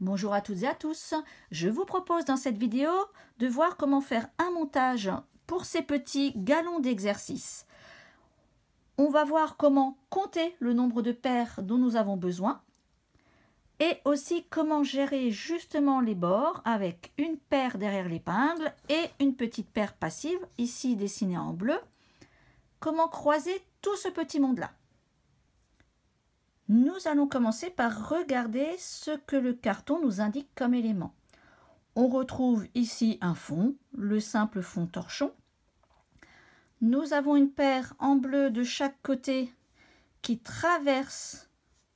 Bonjour à toutes et à tous, je vous propose dans cette vidéo de voir comment faire un montage pour ces petits galons d'exercice. On va voir comment compter le nombre de paires dont nous avons besoin et aussi comment gérer justement les bords avec une paire derrière l'épingle et une petite paire passive, ici dessinée en bleu. Comment croiser tout ce petit monde-là. Nous allons commencer par regarder ce que le carton nous indique comme élément. On retrouve ici un fond, le simple fond torchon. Nous avons une paire en bleu de chaque côté qui traverse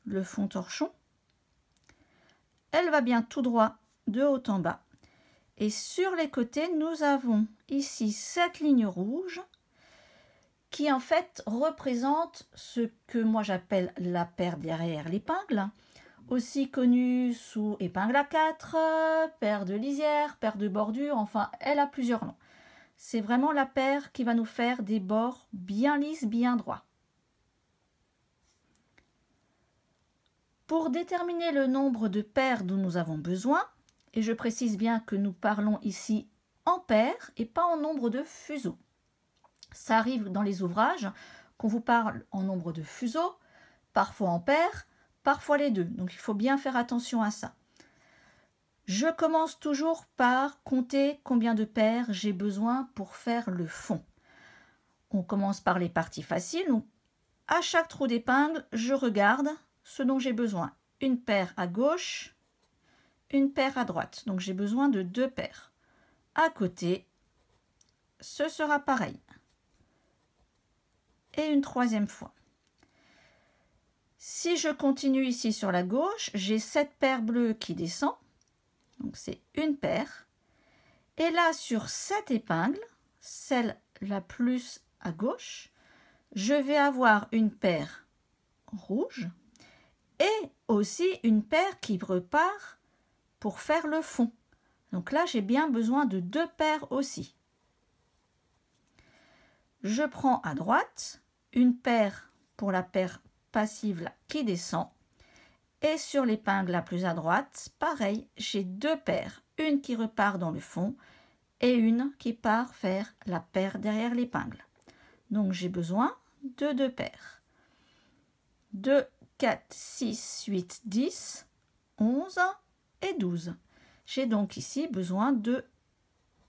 le fond torchon. Elle va bien tout droit de haut en bas. Et sur les côtés, nous avons ici cette ligne rouge qui en fait représente ce que moi j'appelle la paire derrière l'épingle, aussi connue sous épingle à 4, paire de lisière, paire de bordure, enfin elle a plusieurs noms. C'est vraiment la paire qui va nous faire des bords bien lisses, bien droits. Pour déterminer le nombre de paires dont nous avons besoin, et je précise bien que nous parlons ici en paires et pas en nombre de fuseaux. Ça arrive dans les ouvrages qu'on vous parle en nombre de fuseaux, parfois en paires, parfois les deux. Donc il faut bien faire attention à ça. Je commence toujours par compter combien de paires j'ai besoin pour faire le fond. On commence par les parties faciles. Donc à chaque trou d'épingle, je regarde ce dont j'ai besoin. Une paire à gauche, une paire à droite. Donc j'ai besoin de deux paires. À côté, ce sera pareil et une troisième fois. Si je continue ici sur la gauche, j'ai cette paire bleue qui descend. Donc c'est une paire. Et là, sur cette épingle, celle la plus à gauche, je vais avoir une paire rouge et aussi une paire qui repart pour faire le fond. Donc là, j'ai bien besoin de deux paires aussi. Je prends à droite une paire pour la paire passive là, qui descend. Et sur l'épingle la plus à droite, pareil, j'ai deux paires. Une qui repart dans le fond et une qui part faire la paire derrière l'épingle. Donc j'ai besoin de deux paires. 2, 4, 6, 8, 10, 11 et 12. J'ai donc ici besoin de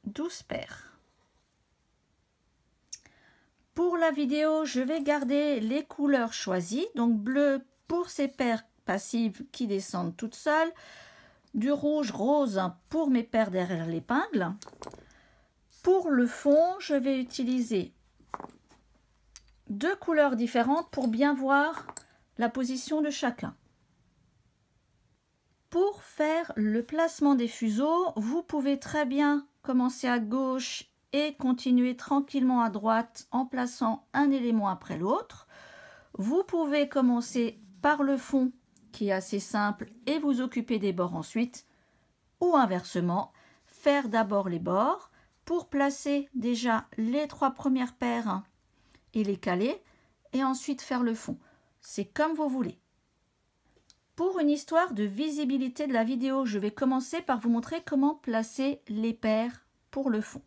12 paires. Pour la vidéo, je vais garder les couleurs choisies. Donc bleu pour ces paires passives qui descendent toutes seules. Du rouge rose hein, pour mes paires derrière l'épingle. Pour le fond, je vais utiliser deux couleurs différentes pour bien voir la position de chacun. Pour faire le placement des fuseaux, vous pouvez très bien commencer à gauche et continuez tranquillement à droite en plaçant un élément après l'autre. Vous pouvez commencer par le fond qui est assez simple et vous occuper des bords ensuite ou inversement, faire d'abord les bords pour placer déjà les trois premières paires et les caler et ensuite faire le fond. C'est comme vous voulez. Pour une histoire de visibilité de la vidéo, je vais commencer par vous montrer comment placer les paires pour le fond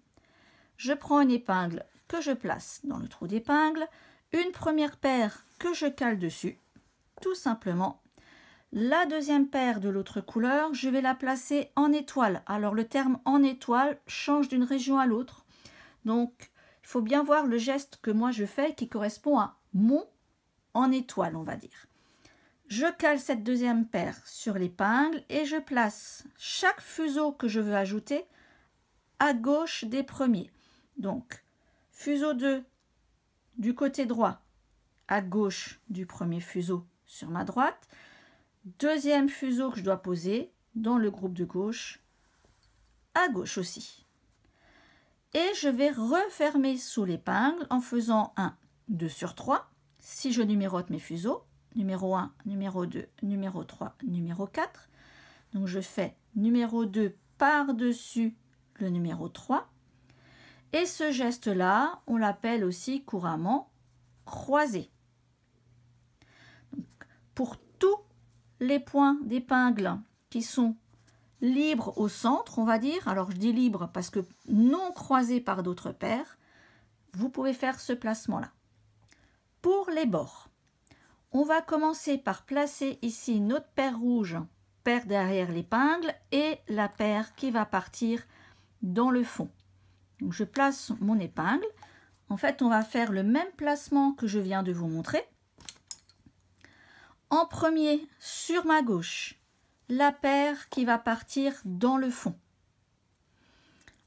je prends une épingle que je place dans le trou d'épingle, une première paire que je cale dessus, tout simplement. La deuxième paire de l'autre couleur, je vais la placer en étoile. Alors le terme en étoile change d'une région à l'autre. Donc il faut bien voir le geste que moi je fais qui correspond à mon en étoile, on va dire. Je cale cette deuxième paire sur l'épingle et je place chaque fuseau que je veux ajouter à gauche des premiers. Donc, fuseau 2 du côté droit, à gauche du premier fuseau sur ma droite. Deuxième fuseau que je dois poser dans le groupe de gauche, à gauche aussi. Et je vais refermer sous l'épingle en faisant un 2 sur 3. Si je numérote mes fuseaux, numéro 1, numéro 2, numéro 3, numéro 4. Donc je fais numéro 2 par-dessus le numéro 3 et ce geste-là, on l'appelle aussi couramment croisé. pour tous les points d'épingle qui sont libres au centre, on va dire, alors je dis libre parce que non croisés par d'autres paires, vous pouvez faire ce placement-là. Pour les bords, on va commencer par placer ici notre paire rouge, paire derrière l'épingle, et la paire qui va partir dans le fond je place mon épingle. En fait, on va faire le même placement que je viens de vous montrer. En premier, sur ma gauche, la paire qui va partir dans le fond.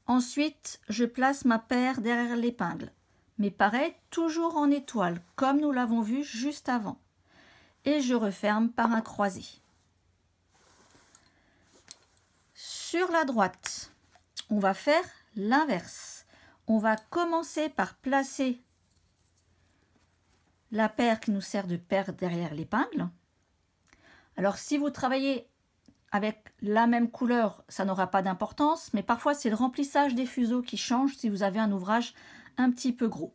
Ensuite, je place ma paire derrière l'épingle. Mais pareil, toujours en étoile, comme nous l'avons vu juste avant. Et je referme par un croisé. Sur la droite, on va faire l'inverse. On va commencer par placer la paire qui nous sert de paire derrière l'épingle. Alors si vous travaillez avec la même couleur, ça n'aura pas d'importance, mais parfois c'est le remplissage des fuseaux qui change si vous avez un ouvrage un petit peu gros.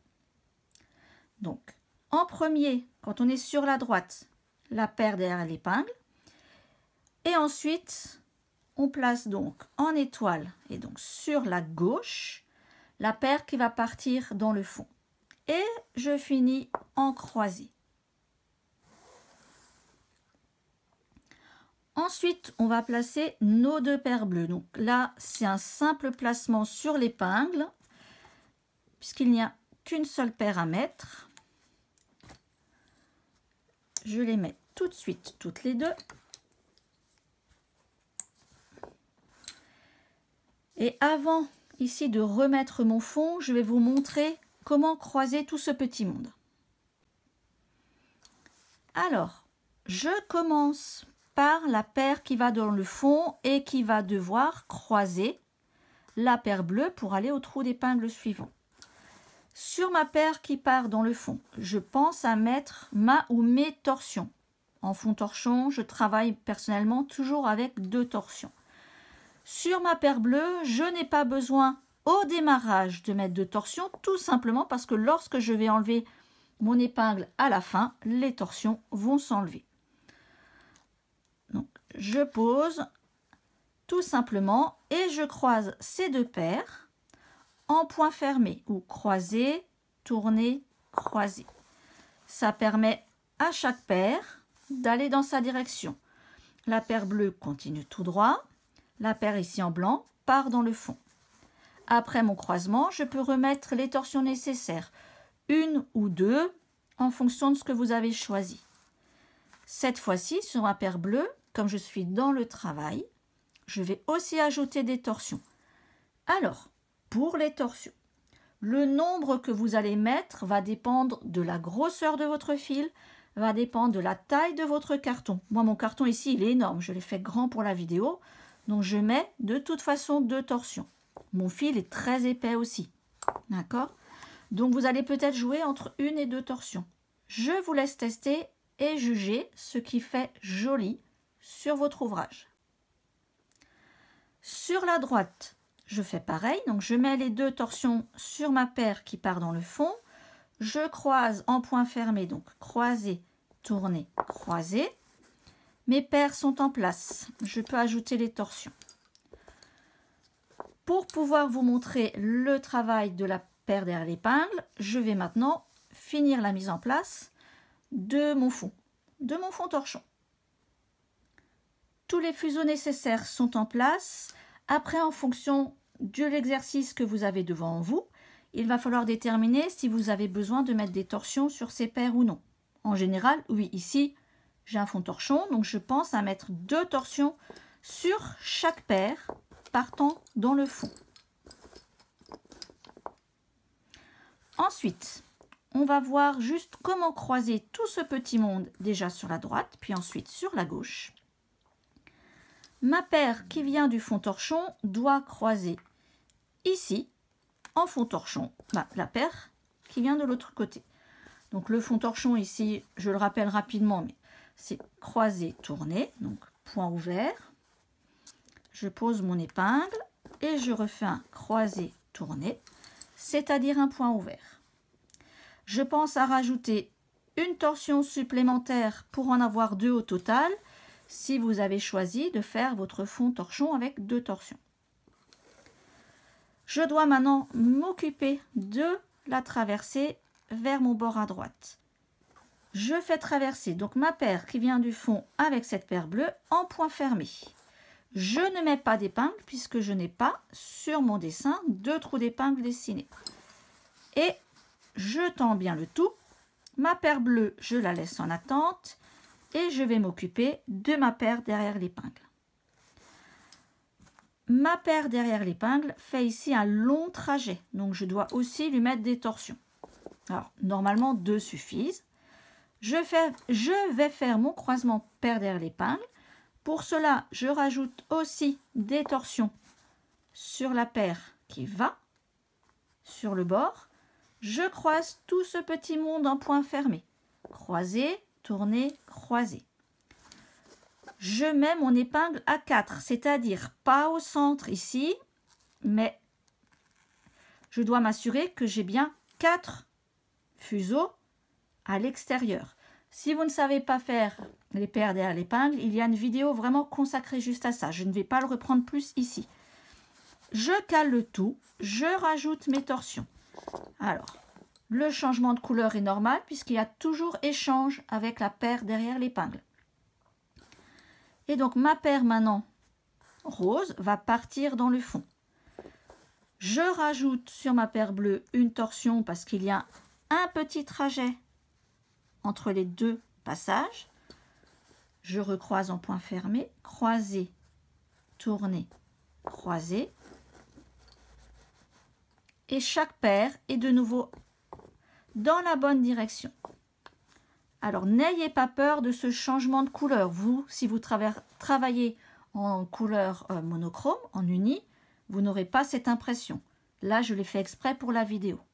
Donc, en premier, quand on est sur la droite, la paire derrière l'épingle, et ensuite, on place donc en étoile et donc sur la gauche la paire qui va partir dans le fond. Et je finis en croisée. Ensuite, on va placer nos deux paires bleues. Donc là, c'est un simple placement sur l'épingle, puisqu'il n'y a qu'une seule paire à mettre. Je les mets tout de suite toutes les deux. Et avant ici de remettre mon fond, je vais vous montrer comment croiser tout ce petit monde. Alors, je commence par la paire qui va dans le fond et qui va devoir croiser la paire bleue pour aller au trou d'épingle suivant. Sur ma paire qui part dans le fond, je pense à mettre ma ou mes torsions. En fond torchon, je travaille personnellement toujours avec deux torsions. Sur ma paire bleue, je n'ai pas besoin au démarrage de mettre de torsion, tout simplement parce que lorsque je vais enlever mon épingle à la fin, les torsions vont s'enlever. je pose tout simplement et je croise ces deux paires en point fermé ou croisé, tourné, croisé. Ça permet à chaque paire d'aller dans sa direction. La paire bleue continue tout droit. La paire ici en blanc part dans le fond. Après mon croisement, je peux remettre les torsions nécessaires, une ou deux, en fonction de ce que vous avez choisi. Cette fois-ci, sur ma paire bleue, comme je suis dans le travail, je vais aussi ajouter des torsions. Alors, pour les torsions, le nombre que vous allez mettre va dépendre de la grosseur de votre fil, va dépendre de la taille de votre carton. Moi, mon carton ici, il est énorme. Je l'ai fait grand pour la vidéo. Donc, je mets de toute façon deux torsions. Mon fil est très épais aussi. D'accord Donc, vous allez peut-être jouer entre une et deux torsions. Je vous laisse tester et juger ce qui fait joli sur votre ouvrage. Sur la droite, je fais pareil. Donc, je mets les deux torsions sur ma paire qui part dans le fond. Je croise en point fermé, donc croiser, tourner, croiser. Mes paires sont en place. Je peux ajouter les torsions. Pour pouvoir vous montrer le travail de la paire derrière l'épingle, je vais maintenant finir la mise en place de mon fond, de mon fond torchon. Tous les fuseaux nécessaires sont en place. Après, en fonction de l'exercice que vous avez devant vous, il va falloir déterminer si vous avez besoin de mettre des torsions sur ces paires ou non. En général, oui, ici, j'ai un fond torchon, donc je pense à mettre deux torsions sur chaque paire, partant dans le fond. Ensuite, on va voir juste comment croiser tout ce petit monde, déjà sur la droite, puis ensuite sur la gauche. Ma paire qui vient du fond torchon doit croiser ici, en fond torchon, bah, la paire qui vient de l'autre côté. Donc le fond torchon ici, je le rappelle rapidement, mais c'est croisé, tourné, donc point ouvert. Je pose mon épingle et je refais un croisé, tourné, c'est-à-dire un point ouvert. Je pense à rajouter une torsion supplémentaire pour en avoir deux au total si vous avez choisi de faire votre fond torchon avec deux torsions. Je dois maintenant m'occuper de la traversée vers mon bord à droite je fais traverser donc ma paire qui vient du fond avec cette paire bleue en point fermé. Je ne mets pas d'épingle puisque je n'ai pas sur mon dessin deux trous d'épingle dessinés. Et je tends bien le tout. Ma paire bleue, je la laisse en attente et je vais m'occuper de ma paire derrière l'épingle. Ma paire derrière l'épingle fait ici un long trajet, donc je dois aussi lui mettre des torsions. Alors, normalement, deux suffisent. Je, vais faire mon croisement paire l'épingle. Pour cela, je rajoute aussi des torsions sur la paire qui va sur le bord. Je croise tout ce petit monde en point fermé. croiser, tourner, croiser. Je mets mon épingle à 4, c'est-à-dire pas au centre ici, mais je dois m'assurer que j'ai bien 4 fuseaux à l'extérieur. Si vous ne savez pas faire les paires derrière l'épingle, il y a une vidéo vraiment consacrée juste à ça. Je ne vais pas le reprendre plus ici. Je cale le tout, je rajoute mes torsions. Alors, le changement de couleur est normal puisqu'il y a toujours échange avec la paire derrière l'épingle. Et donc ma paire maintenant rose va partir dans le fond. Je rajoute sur ma paire bleue une torsion parce qu'il y a un petit trajet entre les deux passages. Je recroise en point fermé, croisé, tourner, croisé. Et chaque paire est de nouveau dans la bonne direction. Alors n'ayez pas peur de ce changement de couleur. Vous, si vous travaillez en couleur euh, monochrome, en uni, vous n'aurez pas cette impression. Là, je l'ai fait exprès pour la vidéo.